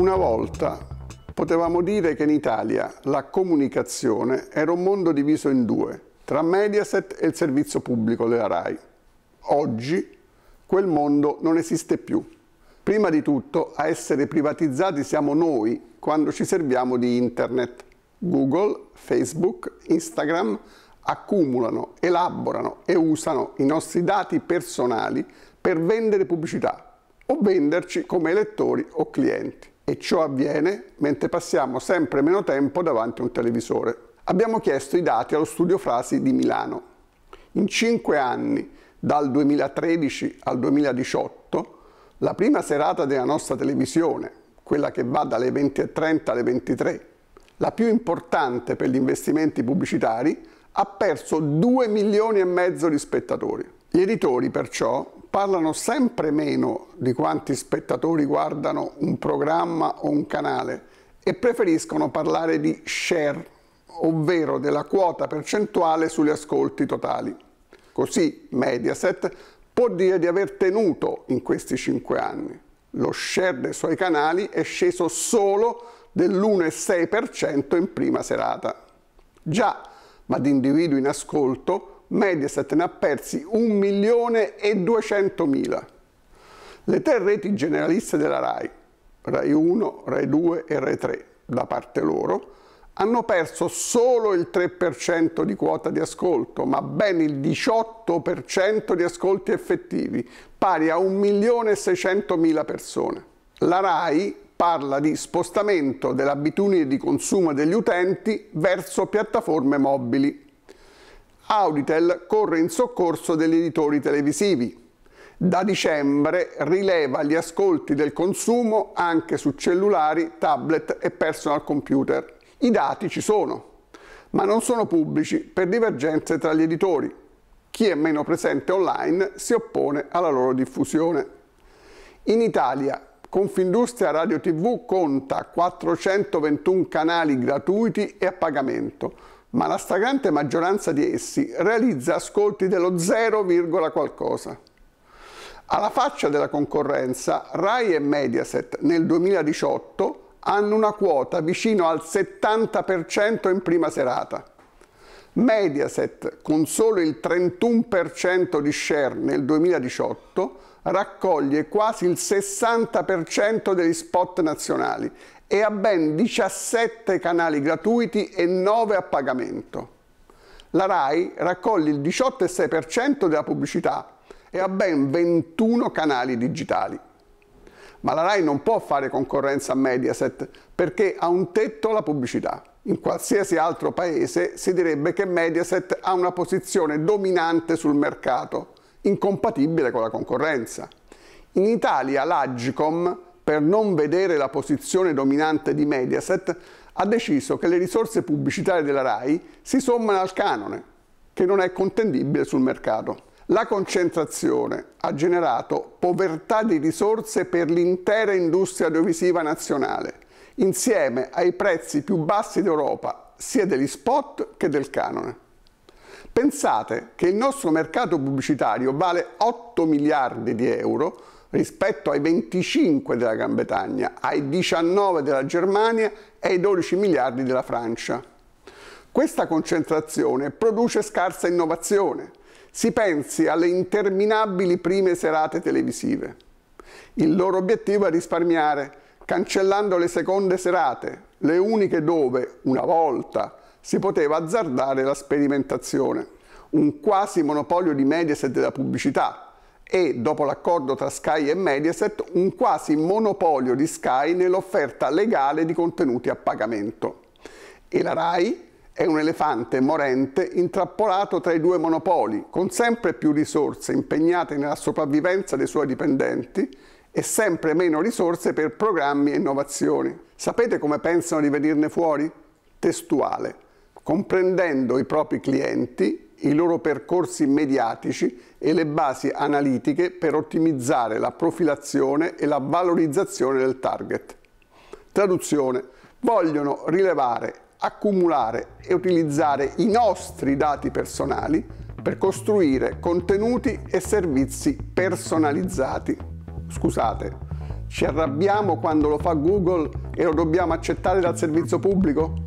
Una volta potevamo dire che in Italia la comunicazione era un mondo diviso in due, tra Mediaset e il servizio pubblico della RAI. Oggi quel mondo non esiste più. Prima di tutto a essere privatizzati siamo noi quando ci serviamo di internet. Google, Facebook, Instagram accumulano, elaborano e usano i nostri dati personali per vendere pubblicità o venderci come elettori o clienti e ciò avviene mentre passiamo sempre meno tempo davanti a un televisore. Abbiamo chiesto i dati allo studio Frasi di Milano. In cinque anni, dal 2013 al 2018, la prima serata della nostra televisione, quella che va dalle 20.30 alle 23, la più importante per gli investimenti pubblicitari, ha perso 2 milioni e mezzo di spettatori. Gli editori perciò parlano sempre meno di quanti spettatori guardano un programma o un canale e preferiscono parlare di share, ovvero della quota percentuale sugli ascolti totali. Così Mediaset può dire di aver tenuto in questi cinque anni. Lo share dei suoi canali è sceso solo dell'1,6% in prima serata. Già, ma di individui in ascolto Mediaset ne ha persi 1 milione e 200 mila. Le tre reti generaliste della RAI, RAI 1, RAI 2 e RAI 3, da parte loro, hanno perso solo il 3% di quota di ascolto, ma ben il 18% di ascolti effettivi, pari a 1 milione e 600 mila persone. La RAI parla di spostamento dell'abitudine di consumo degli utenti verso piattaforme mobili. Auditel corre in soccorso degli editori televisivi. Da dicembre rileva gli ascolti del consumo anche su cellulari, tablet e personal computer. I dati ci sono, ma non sono pubblici per divergenze tra gli editori. Chi è meno presente online si oppone alla loro diffusione. In Italia Confindustria Radio TV conta 421 canali gratuiti e a pagamento, ma la stragrande maggioranza di essi realizza ascolti dello 0, qualcosa. Alla faccia della concorrenza, Rai e Mediaset nel 2018 hanno una quota vicino al 70% in prima serata. Mediaset, con solo il 31% di share nel 2018, raccoglie quasi il 60% degli spot nazionali e ha ben 17 canali gratuiti e 9 a pagamento. La RAI raccoglie il 18,6% della pubblicità e ha ben 21 canali digitali. Ma la RAI non può fare concorrenza a Mediaset perché ha un tetto alla pubblicità. In qualsiasi altro paese si direbbe che Mediaset ha una posizione dominante sul mercato, incompatibile con la concorrenza. In Italia l'Agicom per non vedere la posizione dominante di Mediaset, ha deciso che le risorse pubblicitarie della RAI si sommano al canone, che non è contendibile sul mercato. La concentrazione ha generato povertà di risorse per l'intera industria audiovisiva nazionale, insieme ai prezzi più bassi d'Europa, sia degli spot che del canone. Pensate che il nostro mercato pubblicitario vale 8 miliardi di euro, rispetto ai 25 della Gran Bretagna, ai 19 della Germania e ai 12 miliardi della Francia. Questa concentrazione produce scarsa innovazione. Si pensi alle interminabili prime serate televisive. Il loro obiettivo è risparmiare, cancellando le seconde serate, le uniche dove, una volta, si poteva azzardare la sperimentazione. Un quasi monopolio di Mediaset della pubblicità, e, dopo l'accordo tra Sky e Mediaset, un quasi monopolio di Sky nell'offerta legale di contenuti a pagamento. E la RAI è un elefante morente intrappolato tra i due monopoli, con sempre più risorse impegnate nella sopravvivenza dei suoi dipendenti e sempre meno risorse per programmi e innovazioni. Sapete come pensano di venirne fuori? Testuale. Comprendendo i propri clienti i loro percorsi mediatici e le basi analitiche per ottimizzare la profilazione e la valorizzazione del target. Traduzione. Vogliono rilevare, accumulare e utilizzare i nostri dati personali per costruire contenuti e servizi personalizzati. Scusate, ci arrabbiamo quando lo fa Google e lo dobbiamo accettare dal servizio pubblico?